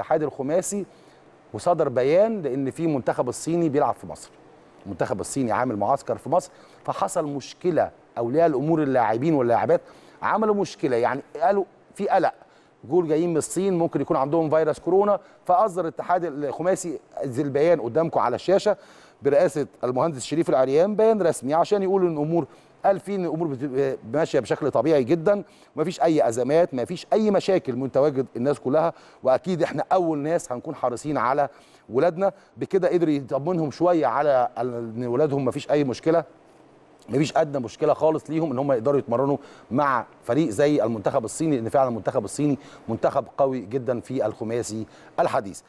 الاتحاد الخماسي وصدر بيان لان في منتخب الصيني بيلعب في مصر المنتخب الصيني عامل معسكر في مصر فحصل مشكله اولياء الامور اللاعبين واللاعبات عملوا مشكله يعني قالوا في قلق جول جايين من الصين ممكن يكون عندهم فيروس كورونا فاصدر الاتحاد الخماسي ذي البيان قدامكم على الشاشه برئاسه المهندس شريف العريان بيان رسمي عشان يقول ان الامور قال فيه ان الامور ماشيه بشكل طبيعي جدا ومفيش اي ازمات مفيش اي مشاكل متواجد الناس كلها واكيد احنا اول ناس هنكون حريصين على ولادنا بكده قدر يطمنهم شويه على ان ولادهم مفيش اي مشكله مفيش ادنى مشكله خالص ليهم ان هم يقدروا يتمرنوا مع فريق زي المنتخب الصيني لان فعلا المنتخب الصيني منتخب قوي جدا في الخماسي الحديث